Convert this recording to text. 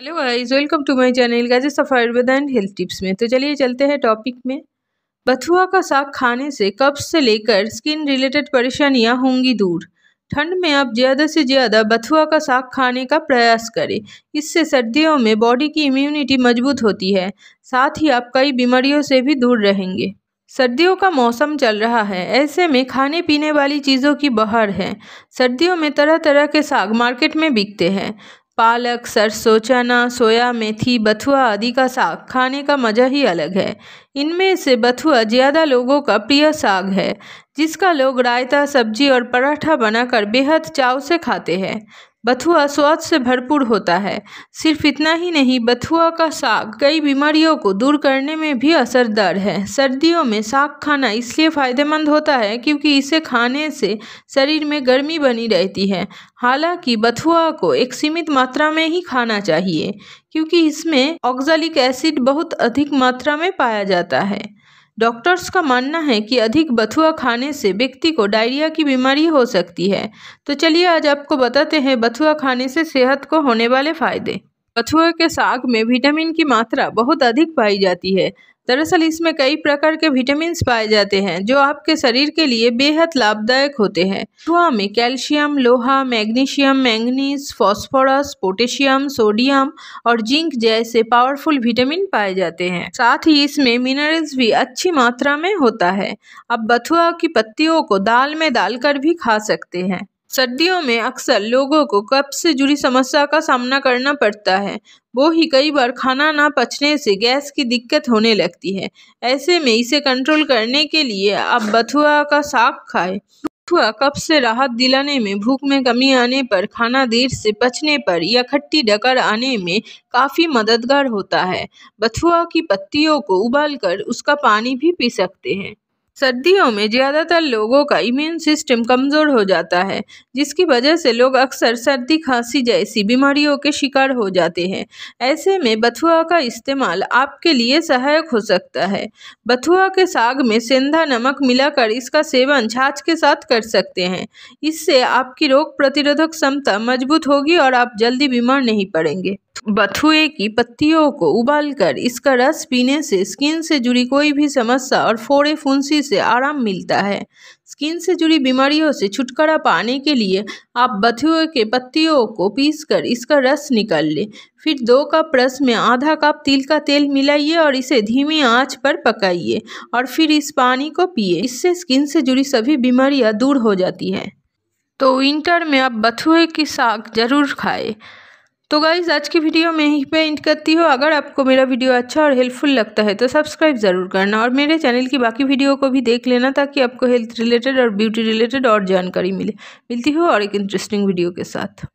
hello guys welcome to my channel Ghazi सफ़ायद and health tips में तो चलिए चलते हैं टॉपिक में बथुआ का साग खाने से कब्ज से लेकर स्किन रिलेटेड परेशानियां होंगी दूर ठंड में आप ज़्यादा से ज़्यादा बथुआ का साग खाने का प्रयास करें इससे सर्दियों में बॉडी की इम्यूनिटी मजबूत होती है साथ ही आप कई बीमारियों से भी दूर रहेंगे सर्दियों का मौसम चल रहा है ऐसे में खाने पीने वाली चीज़ों की बहर है सर्दियों में तरह तरह के साग मार्केट में बिकते हैं पालक सरसों चना सोया मेथी बथुआ आदि का साग खाने का मज़ा ही अलग है इनमें से बथुआ ज़्यादा लोगों का प्रिय साग है जिसका लोग रायता सब्जी और पराठा बनाकर बेहद चाव से खाते हैं बथुआ स्वाद से भरपूर होता है सिर्फ इतना ही नहीं बथुआ का साग कई बीमारियों को दूर करने में भी असरदार है सर्दियों में साग खाना इसलिए फ़ायदेमंद होता है क्योंकि इसे खाने से शरीर में गर्मी बनी रहती है हालांकि बथुआ को एक सीमित मात्रा में ही खाना चाहिए क्योंकि इसमें ऑक्जालिक एसिड बहुत अधिक मात्रा में पाया जाता है डॉक्टर्स का मानना है कि अधिक बथुआ खाने से व्यक्ति को डायरिया की बीमारी हो सकती है तो चलिए आज आपको बताते हैं बथुआ खाने से सेहत को होने वाले फ़ायदे कछुए के साग में विटामिन की मात्रा बहुत अधिक पाई जाती है दरअसल इसमें कई प्रकार के विटामिन पाए जाते हैं जो आपके शरीर के लिए बेहद लाभदायक होते हैं कछुआ में कैल्शियम लोहा magnesium manganese phosphorus potassium sodium और जिंक जैसे पावरफुल विटामिन पाए जाते हैं साथ ही इसमें मिनरल्स भी अच्छी मात्रा में होता है आप बथुआ की पत्तियों को दाल में डालकर भी खा सकते हैं सर्दियों में अक्सर लोगों को कब्ज से जुड़ी समस्या का सामना करना पड़ता है वो ही कई बार खाना ना पचने से गैस की दिक्कत होने लगती है ऐसे में इसे कंट्रोल करने के लिए आप बथुआ का साग खाएं बथुआ कब्ज से राहत दिलाने में भूख में कमी आने पर खाना देर से पचने पर या खट्टी डकर आने में काफ़ी मददगार होता है बथुआ की पत्तियों को उबालकर उसका पानी भी पी सकते हैं सर्दियों में ज़्यादातर लोगों का इम्यून सिस्टम कमज़ोर हो जाता है जिसकी वजह से लोग अक्सर सर्दी खांसी जैसी बीमारियों के शिकार हो जाते हैं ऐसे में बथुआ का इस्तेमाल आपके लिए सहायक हो सकता है बथुआ के साग में सेंधा नमक मिलाकर इसका सेवन छाछ के साथ कर सकते हैं इससे आपकी रोग प्रतिरोधक क्षमता मजबूत होगी और आप जल्दी बीमार नहीं पड़ेंगे बथुए की पत्तियों को उबालकर इसका रस पीने से स्किन से जुड़ी कोई भी समस्या और फोड़े फुंसी से आराम मिलता है स्किन से जुड़ी बीमारियों से छुटकारा पाने के लिए आप बथुए के पत्तियों को पीसकर इसका रस निकाल लें फिर दो कप रस में आधा कप तिल का तेल मिलाइए और इसे धीमी आंच पर पकाइए और फिर इस पानी को पिए इससे स्किन से जुड़ी सभी बीमारियाँ दूर हो जाती हैं तो विंटर में आप बथुए की साग जरूर खाएं तो गाइज़ आज की वीडियो मैं ही पे एंड करती हूँ अगर आपको मेरा वीडियो अच्छा और हेल्पफुल लगता है तो सब्सक्राइब ज़रूर करना और मेरे चैनल की बाकी वीडियो को भी देख लेना ताकि आपको हेल्थ रिलेटेड और ब्यूटी रिलेटेड और जानकारी मिले मिलती हो और एक इंटरेस्टिंग वीडियो के साथ